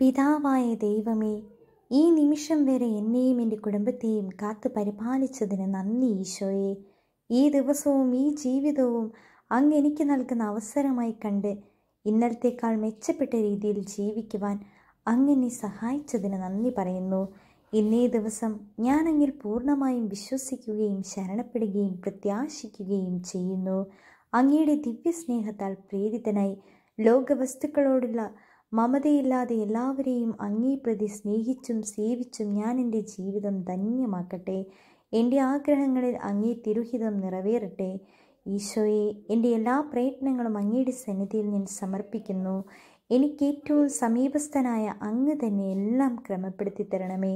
പിതാവായ ദൈവമേ ഈ നിമിഷം വരെ എന്നെയും എൻ്റെ കുടുംബത്തെയും കാത്തു പരിപാലിച്ചതിന് നന്ദി ഈശോയെ ഈ ദിവസവും ഈ ജീവിതവും അങ്ങ് എനിക്ക് നൽകുന്ന അവസരമായി കണ്ട് ഇന്നലത്തേക്കാൾ മെച്ചപ്പെട്ട രീതിയിൽ ജീവിക്കുവാൻ അങ്ങനെ സഹായിച്ചതിന് നന്ദി പറയുന്നു ഇന്നേ ദിവസം ഞാൻ പൂർണ്ണമായും വിശ്വസിക്കുകയും ശരണപ്പെടുകയും പ്രത്യാശിക്കുകയും ചെയ്യുന്നു അങ്ങയുടെ ദിവ്യസ്നേഹത്താൽ പ്രേരിതനായി ലോകവസ്തുക്കളോടുള്ള മമതയില്ലാതെ എല്ലാവരെയും അങ്ങേപ്രതി സ്നേഹിച്ചും സേവിച്ചും ഞാൻ എൻ്റെ ജീവിതം ധന്യമാക്കട്ടെ എൻ്റെ ആഗ്രഹങ്ങളിൽ അങ്ങേ തിരുഹിതം നിറവേറട്ടെ ഈശോയെ എൻ്റെ എല്ലാ പ്രയത്നങ്ങളും അങ്ങയുടെ സന്നിധിയിൽ ഞാൻ സമർപ്പിക്കുന്നു എനിക്ക് സമീപസ്ഥനായ അങ്ങ് തന്നെ എല്ലാം ക്രമപ്പെടുത്തി തരണമേ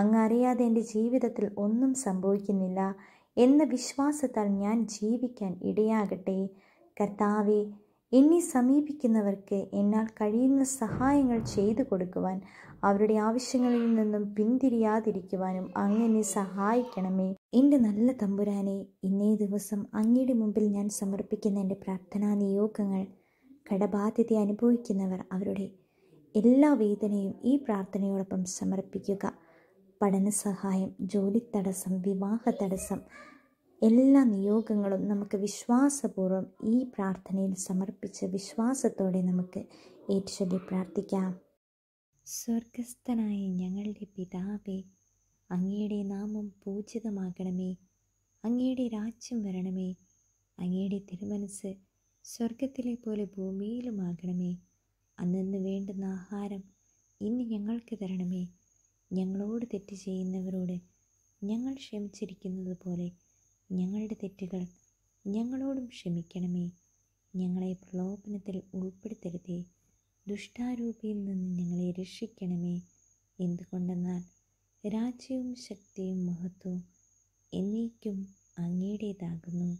അങ്ങ് അറിയാതെ എൻ്റെ ജീവിതത്തിൽ ഒന്നും സംഭവിക്കുന്നില്ല എന്ന വിശ്വാസത്താൽ ഞാൻ ജീവിക്കാൻ ഇടയാകട്ടെ കർത്താവെ എന്നെ സമീപിക്കുന്നവർക്ക് എന്നാൽ കഴിയുന്ന സഹായങ്ങൾ ചെയ്തു കൊടുക്കുവാൻ അവരുടെ ആവശ്യങ്ങളിൽ നിന്നും പിന്തിരിയാതിരിക്കുവാനും അങ്ങനെ സഹായിക്കണമേ എൻ്റെ നല്ല തമ്പുരാനെ ഇന്നേ ദിവസം അങ്ങയുടെ മുമ്പിൽ ഞാൻ സമർപ്പിക്കുന്ന എൻ്റെ പ്രാർത്ഥനാ നിയോഗങ്ങൾ കടബാധ്യത അനുഭവിക്കുന്നവർ അവരുടെ എല്ലാ വേദനയും ഈ പ്രാർത്ഥനയോടൊപ്പം സമർപ്പിക്കുക പഠന സഹായം ജോലി തടസ്സം വിവാഹ തടസ്സം എല്ലാ നിയോഗങ്ങളും നമുക്ക് വിശ്വാസപൂർവ്വം ഈ പ്രാർത്ഥനയിൽ സമർപ്പിച്ച് വിശ്വാസത്തോടെ നമുക്ക് ഏറ്റുചൊല്ലി പ്രാർത്ഥിക്കാം സ്വർഗസ്ഥനായ ഞങ്ങളുടെ പിതാവേ അങ്ങയുടെ നാമം പൂജിതമാകണമേ അങ്ങയുടെ രാജ്യം വരണമേ അങ്ങയുടെ തിരുമനസ് സ്വർഗത്തിലെ പോലെ ഭൂമിയിലുമാകണമേ അന്നു വേണ്ടുന്ന ആഹാരം ഇന്ന് ഞങ്ങൾക്ക് തരണമേ ഞങ്ങളോട് തെറ്റ് ചെയ്യുന്നവരോട് ഞങ്ങൾ ക്ഷമിച്ചിരിക്കുന്നത് പോലെ ഞങ്ങളുടെ തെറ്റുകൾ ഞങ്ങളോടും ക്ഷമിക്കണമേ ഞങ്ങളെ പ്രലോഭനത്തിൽ ഉൾപ്പെടുത്തരുതേ ദുഷ്ടാരൂപിയിൽ നിന്ന് ഞങ്ങളെ രക്ഷിക്കണമേ എന്തുകൊണ്ടെന്നാൽ രാജ്യവും ശക്തിയും മഹത്വവും എന്നേക്കും അങ്ങയുടേതാകുന്നു